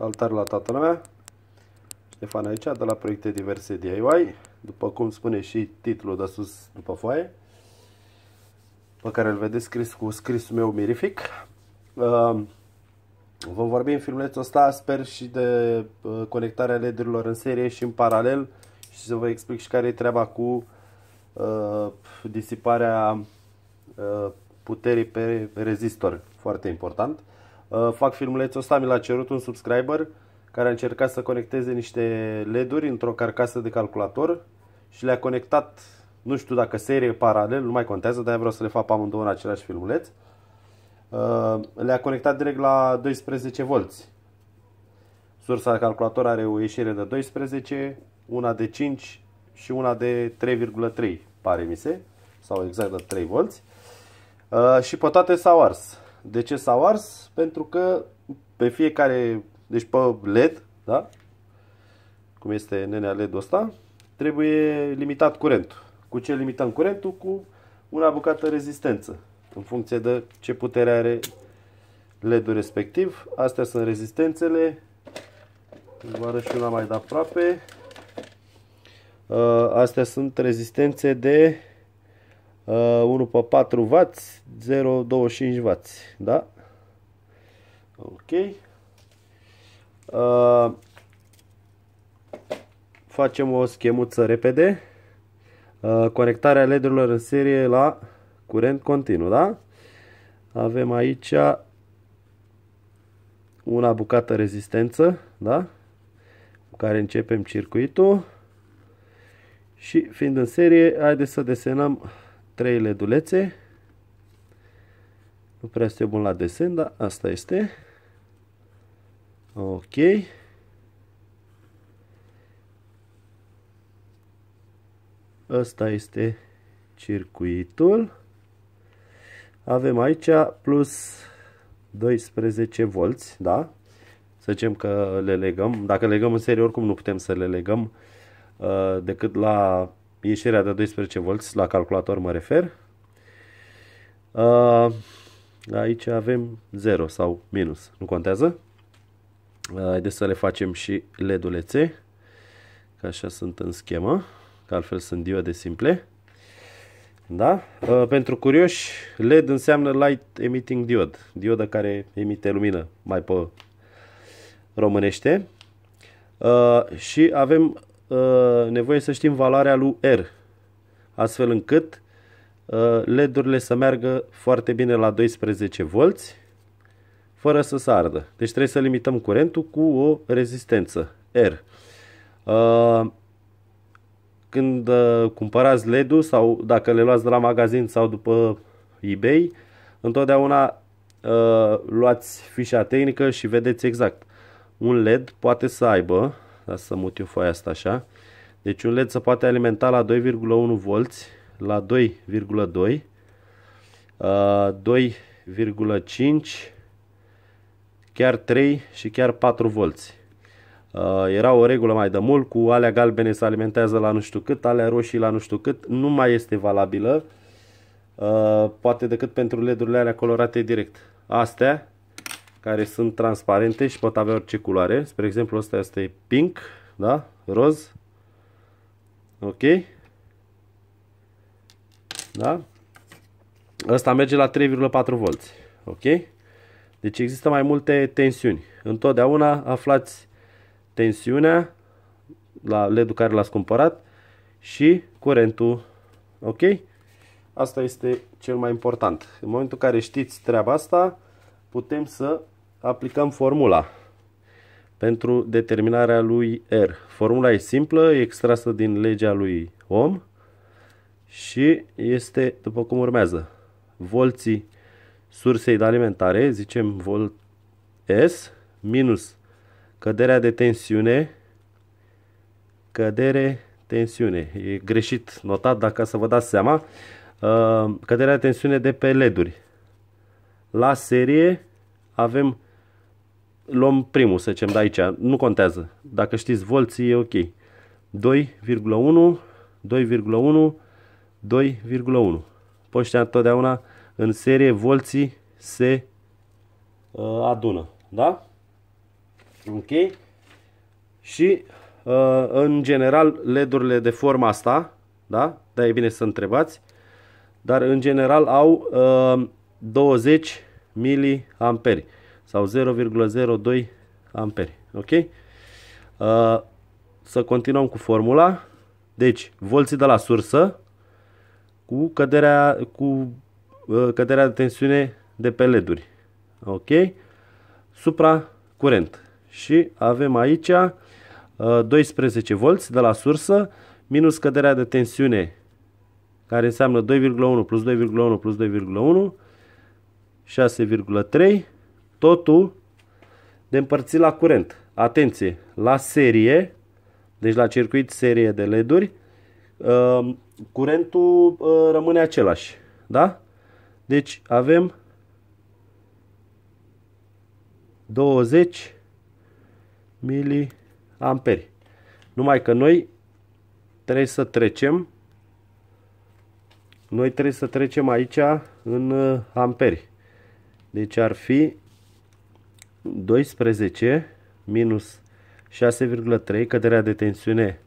Altar la toată lumea. Ștefan aici, de la proiecte diverse DIY, după cum spune și titlul de sus după foaie, pe care îl vedeți scris cu scrisul meu mirific. Ehm, vom vorbi în filmulețul ăsta, sper, și de conectarea LED-urilor în serie și în paralel și să vă explic și care e treaba cu ehm, disiparea ehm, puterii pe rezistor, foarte important. Uh, fac filmulețul ăsta, mi l-a cerut un subscriber care a încercat să conecteze niște LED-uri într-o carcasă de calculator și le-a conectat, nu știu dacă serie paralel, nu mai contează, dar vreau să le fac pe amândouă în același filmuleț. Uh, le-a conectat direct la 12 V. Sursa de calculator are o ieșire de 12, una de 5 și una de 3,3, pare mi se, sau exact de 3 V. Uh, și pe toate s-au ars. De ce s-au ars? Pentru că pe fiecare, deci pe LED, da? cum este nenea LED-ul ăsta, trebuie limitat curentul. Cu ce limităm curentul? Cu una bucată rezistență, în funcție de ce putere are LED-ul respectiv. Astea sunt rezistențele. Vă arăt și una mai de aproape. Uh, astea sunt rezistențe de 1 uh, pe 4 W, 0,25 W, da? Ok. Uh, facem o schemuță repede. Uh, conectarea LED-urilor în serie la curent continuu, da? Avem aici una bucată rezistență, da? Cu care începem circuitul. Și fiind în serie, haideți să desenăm trei ledulețe. Nu prea este bun la desen, dar asta este. Ok. Asta este circuitul. Avem aici plus 12 V, da? Să zicem că le legăm. Dacă legăm în serie, oricum nu putem să le legăm uh, decât la ieșirea de 12V la calculator mă refer. Aici avem 0 sau minus, nu contează. Haideți să le facem și LED-ulețe, că așa sunt în schemă, că altfel sunt diode simple. Da? Pentru curioși, LED înseamnă Light Emitting Diode, dioda care emite lumină, mai pe românește. Și avem Uh, nevoie să știm valoarea lui R, astfel încât uh, LED-urile să meargă foarte bine la 12V fără să se ardă. Deci trebuie să limităm curentul cu o rezistență R. Uh, când cumpărați LED-ul sau dacă le luați de la magazin sau după eBay, întotdeauna luați fișa tehnică și vedeți exact. Un LED poate să aibă Lasă să mut eu foaia asta așa. Deci un LED se poate alimenta la 2,1 V, la 2,2, 2,5, uh, chiar 3 și chiar 4 V. Uh, era o regulă mai de mult cu alea galbene se alimentează la nu știu cât, alea roșii la nu știu cât, nu mai este valabilă. Uh, poate decât pentru LED-urile alea colorate direct. Astea care sunt transparente și pot avea orice culoare. Spre exemplu, ăsta este pink, da? Roz. Ok? Da? Ăsta merge la 3,4V. Ok? Deci există mai multe tensiuni. Întotdeauna aflați tensiunea la LED-ul care l-ați cumpărat și curentul. Ok? Asta este cel mai important. În momentul în care știți treaba asta, putem să aplicăm formula pentru determinarea lui R. Formula e simplă, e extrasă din legea lui Ohm și este după cum urmează. Volții sursei de alimentare, zicem volt S, minus căderea de tensiune, cădere, tensiune. E greșit notat, dacă să vă dați seama. Uh, căderea de tensiune de pe leduri. La serie avem luăm primul, să zicem, de da, aici, nu contează. Dacă știți volții, e ok. 2,1, 2,1, 2,1. ăștia întotdeauna în serie volții se uh, adună, da? Ok? Și uh, în general LED-urile de forma asta, da? Da, e bine să întrebați. Dar în general au uh, 20 miliamperi sau 0,02 amperi. Ok? Uh, să continuăm cu formula. Deci, volții de la sursă cu căderea, cu, uh, căderea de tensiune de pe leduri, ok? supra curent Și avem aici uh, 12 volți de la sursă minus căderea de tensiune care înseamnă 2,1 plus 2,1 plus 2,1 6,3 totul de împărțit la curent. Atenție, la serie, deci la circuit serie de leduri, uh, curentul uh, rămâne același. Da? Deci avem 20 mA. Numai că noi trebuie să trecem noi trebuie să trecem aici în uh, amperi. Deci ar fi 12 minus 6,3 căderea de tensiune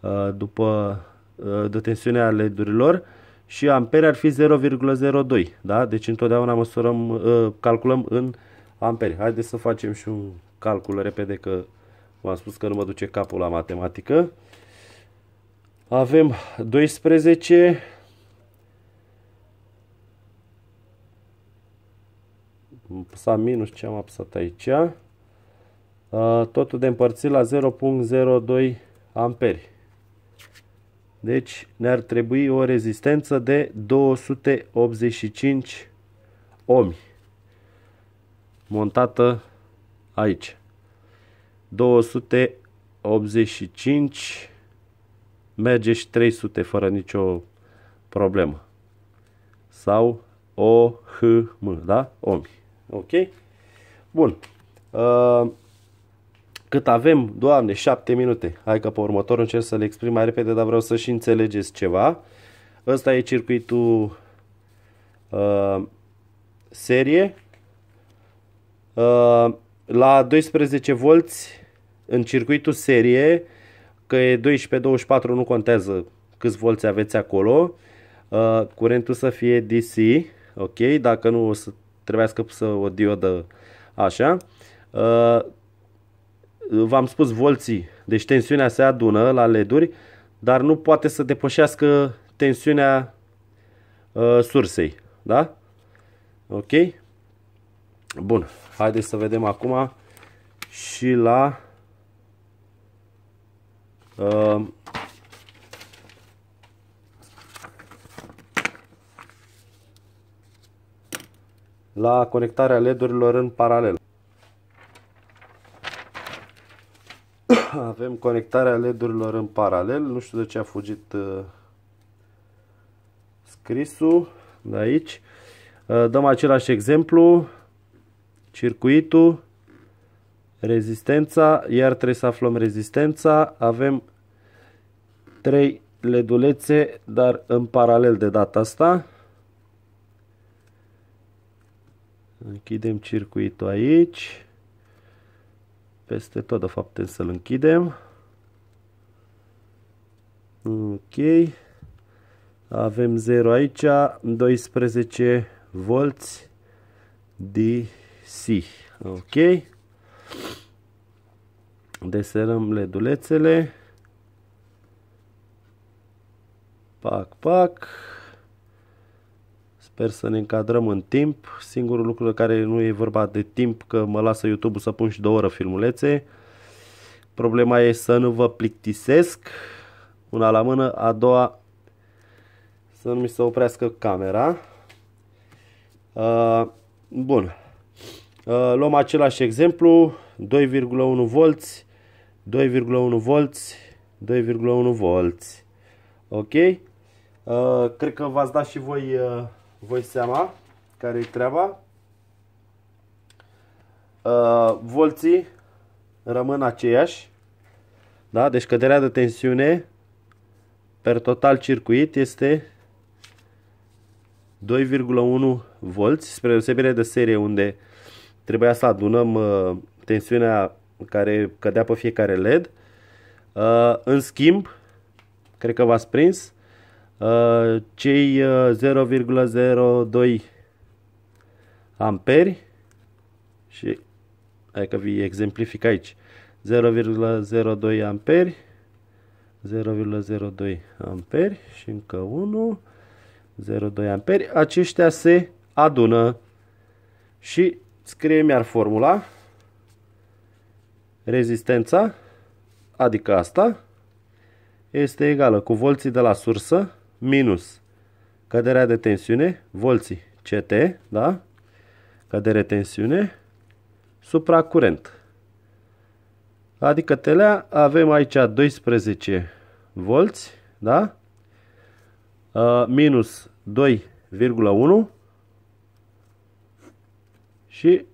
uh, după uh, de tensiunea ledurilor și ampere ar fi 0,02, da? Deci întotdeauna măsurăm, uh, calculăm în amperi. Haideți să facem și un calcul repede că v-am spus că nu mă duce capul la matematică. Avem 12 Am apăsat minus ce am apăsat aici. Totul de împărțit la 0.02 amperi. Deci ne-ar trebui o rezistență de 285 ohmi montată aici. 285 merge și 300 fără nicio problemă. Sau OHM, da? Ohmi. Ok? Bun. Uh, cât avem, doamne, 7 minute. Hai că pe următor încerc să le exprim mai repede, dar vreau să și înțelegeți ceva. Ăsta e circuitul uh, serie. Uh, la 12 volți în circuitul serie, că e 12-24, nu contează câți volți aveți acolo, uh, curentul să fie DC, ok, dacă nu o să trebuia să o diodă așa. Uh, v-am spus volții, deci tensiunea se adună la leduri, dar nu poate să depășească tensiunea uh, sursei, da? Ok? Bun, haideți să vedem acum și la uh, la conectarea LED-urilor în paralel. Avem conectarea LED-urilor în paralel, nu știu de ce a fugit uh, scrisul de aici. Uh, dăm același exemplu, circuitul, rezistența, iar trebuie să aflăm rezistența, avem 3 ledulețe, dar în paralel de data asta. Închidem circuitul aici. Peste tot, de fapt, putem să-l închidem. Ok. Avem 0 aici, 12 V DC. Ok. Deserăm ledulețele. Pac, pac. Sper să ne încadrăm în timp. Singurul lucru de care nu e vorba de timp, că mă lasă YouTube-ul să pun și două oră filmulețe. Problema e să nu vă plictisesc. Una la mână, a doua să nu mi se oprească camera. Uh, bun. Uh, luăm același exemplu. 2,1 V, 2,1 V, 2,1 V. Ok? Uh, cred că v-ați dat și voi... Uh, voi seama care e treaba. Uh, volții rămân aceiași. Da? Deci căderea de tensiune per total circuit este 2,1 volți, spre deosebire de serie unde trebuia să adunăm uh, tensiunea care cădea pe fiecare LED. Uh, în schimb, cred că v-ați prins, Uh, cei 0,02 uh, amperi și hai că vi exemplific aici 0,02 amperi 0,02 amperi și încă 1 0,2 amperi aceștia se adună și scriem iar formula rezistența adică asta este egală cu volții de la sursă minus căderea de tensiune, volții CT, da? Cădere tensiune, supracurent. Adică telea avem aici 12 volți, da? Uh, minus 2,1 și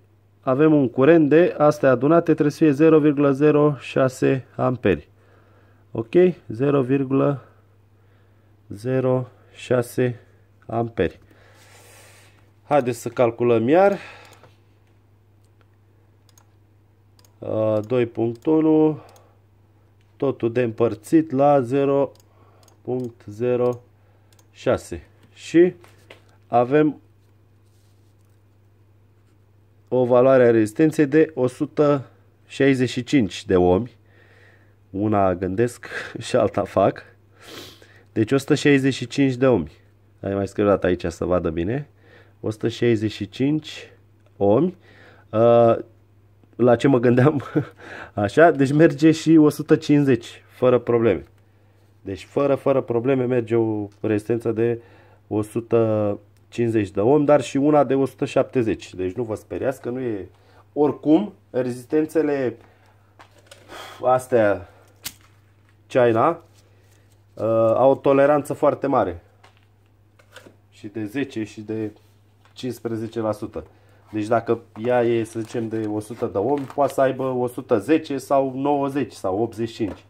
avem un curent de astea adunate trebuie să fie 0,06 amperi. Ok? 0,06 0,6 amperi. Haideți să calculăm iar. 2.1 totul de împărțit la 0.06 și avem o valoare a rezistenței de 165 de ohmi. Una gândesc și alta fac. Deci 165 de ohmi. Ai mai scris data aici să vadă bine. 165 ohmi. Uh, la ce mă gândeam? Așa, deci merge și 150 fără probleme. Deci fără, fără probleme merge o rezistență de 150 de ohm, dar și una de 170. Deci nu vă speriați că nu e... Oricum, rezistențele astea China uh, au o toleranță foarte mare. Și de 10 și de 15%. Deci dacă ea e, să zicem, de 100 de om, poate să aibă 110 sau 90 sau 85.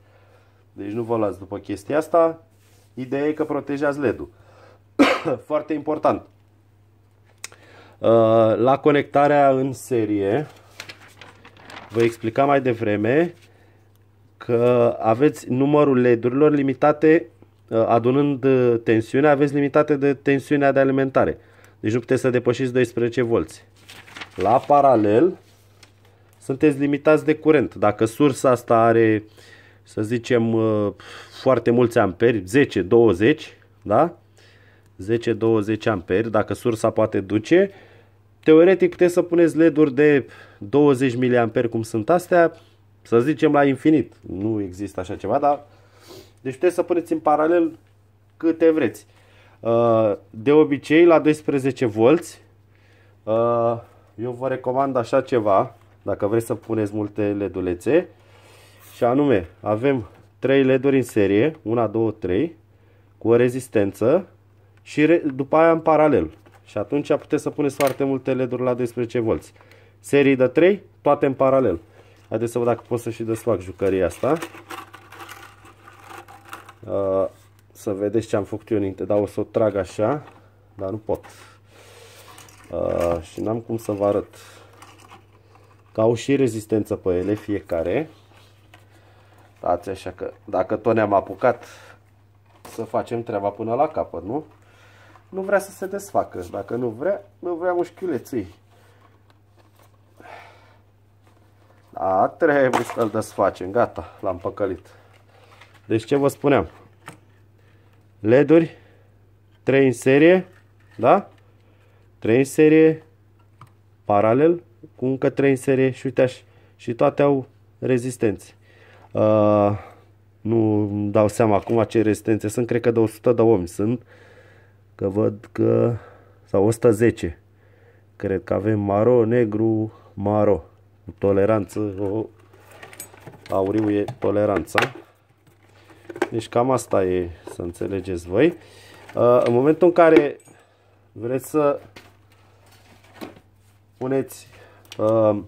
Deci nu vă luați după chestia asta. Ideea e că protejați LED-ul. Foarte important. Uh, la conectarea în serie, vă explicam mai devreme, că aveți numărul ledurilor limitate, uh, adunând uh, tensiunea, aveți limitate de tensiunea de alimentare. Deci nu puteți să depășiți 12 V. La paralel, sunteți limitați de curent. Dacă sursa asta are, să zicem, uh, foarte mulți amperi, 10-20, da? 10-20 amperi, dacă sursa poate duce, teoretic puteți să puneți LED-uri de 20 mA cum sunt astea, să zicem la infinit. Nu există așa ceva, dar deci puteți să puneți în paralel câte vreți. Uh, de obicei la 12 V, uh, eu vă recomand așa ceva dacă vreți să puneți multe ledulețe și anume avem 3 leduri în serie 1, 2, 3 cu o rezistență și după aia în paralel și atunci puteți să puneți foarte multe leduri la 12 V. serii de 3 toate în paralel Haideți să văd dacă pot să și desfac jucăria asta. Uh, să vedeți ce am făcut eu înainte, dar o să o trag așa, dar nu pot. Uh, și n-am cum să vă arăt. Că au și rezistență pe ele fiecare. Dați așa că dacă tot ne-am apucat să facem treaba până la capăt, nu? Nu vrea să se desfacă. Dacă nu vrea, nu vrea mușchiuleții. A, trebuie să-l desfacem. Gata, l-am păcălit. Deci ce vă spuneam? LED-uri, 3 în serie, da? 3 în serie, paralel, cu încă 3 în serie și uite așa. Și toate au rezistențe. Uh, nu dau seama acum ce rezistențe sunt, cred că de 100 de ohmi sunt. Că văd că... sau 110. Cred că avem maro, negru, maro toleranță, o auriu e toleranța. Deci cam asta e, să înțelegeți voi. Uh, în momentul în care vreți să puneți uh,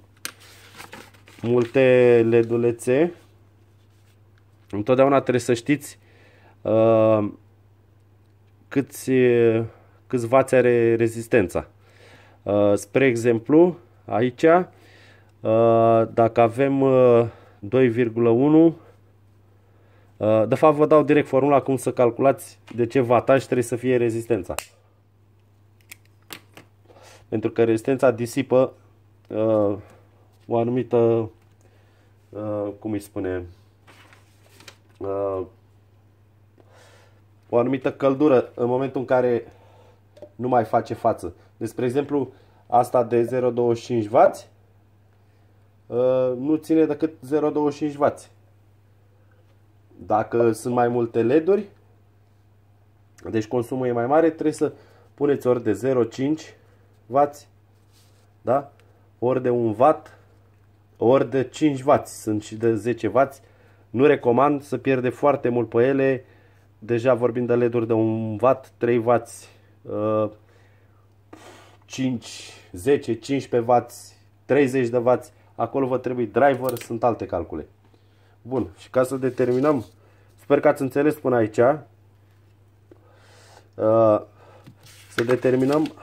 multe ledulețe, întotdeauna trebuie să știți uh, câți, câți vați are rezistența. Spre exemplu, aici Uh, dacă avem 2,1, uh, uh, de fapt vă dau direct formula cum să calculați de ce vataj trebuie să fie rezistența. Pentru că rezistența disipă o anumită, cum îi spune, o anumită căldură în momentul în care nu mai face față. Deci, spre exemplu, asta de 0,25W Uh, nu ține decât 0,25W. Dacă sunt mai multe LED-uri, deci consumul e mai mare, trebuie să puneți ori de 0,5W, da? ori de 1W, ori de 5W, sunt și de 10W. Nu recomand să pierde foarte mult pe ele, deja vorbim de LED-uri de 1W, 3W, 5, 10, 15W, 30 de W. Acolo vă trebuie driver, sunt alte calcule. Bun, și ca să determinăm, sper că ați înțeles până aici, uh, să determinăm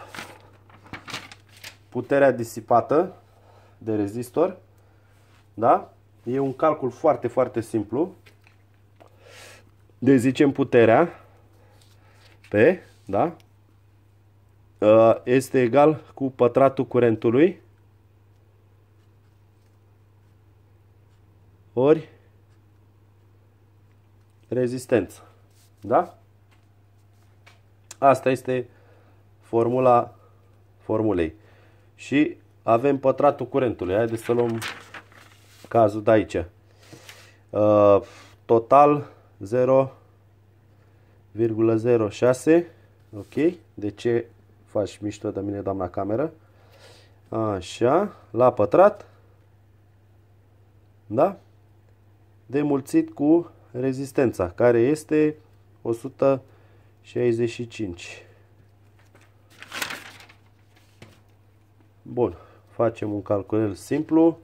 puterea disipată de rezistor. Da? E un calcul foarte, foarte simplu. De deci zicem puterea P, da? Uh, este egal cu pătratul curentului ori rezistență. Da? Asta este formula formulei. Și avem pătratul curentului. Haideți să luăm cazul de aici. Uh, total 0,06. Ok? De ce faci mișto de mine, doamna cameră? Așa. La pătrat. Da? de mulțit cu rezistența, care este 165. Bun, facem un calcul simplu,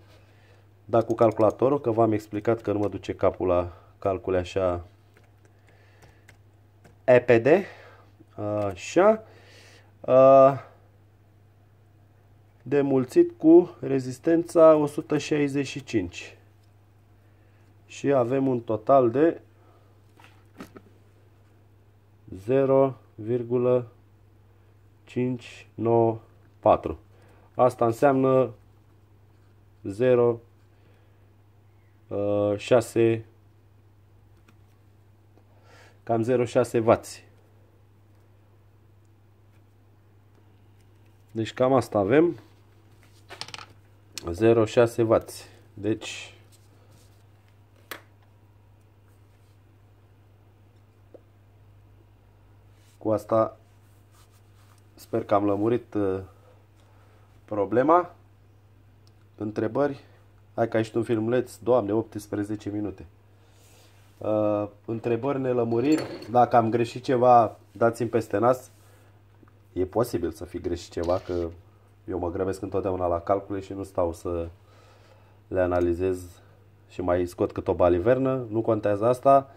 dar cu calculatorul, că v-am explicat că nu mă duce capul la calcule așa EPD. Așa. De mulțit cu rezistența 165 și avem un total de 0,594. Asta înseamnă 0 6 uh, cam 0,6 W. Deci cam asta avem. 0,6 W. Deci asta sper că am lămurit uh, problema. Întrebări? Hai că ai un filmuleț, doamne, 18 minute. Uh, întrebări, nelămuriri, dacă am greșit ceva, dați-mi peste nas. E posibil să fi greșit ceva, că eu mă grăbesc întotdeauna la calcule și nu stau să le analizez și mai scot cât o balivernă, nu contează asta.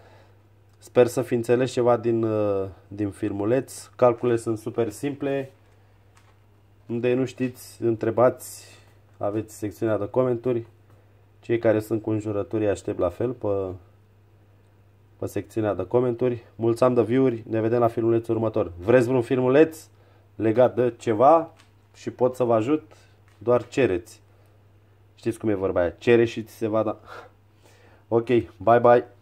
Sper să fi înțeles ceva din, uh, din filmuleț. Calculele sunt super simple. Unde nu știți, întrebați, aveți secțiunea de comenturi. Cei care sunt cu înjurături aștept la fel pe, pe secțiunea de comenturi. Mulțam de view-uri, ne vedem la filmulețul următor. Vreți vreun filmuleț legat de ceva și pot să vă ajut? Doar cereți. Știți cum e vorba aia, cere și ți se va da. Ok, bye bye.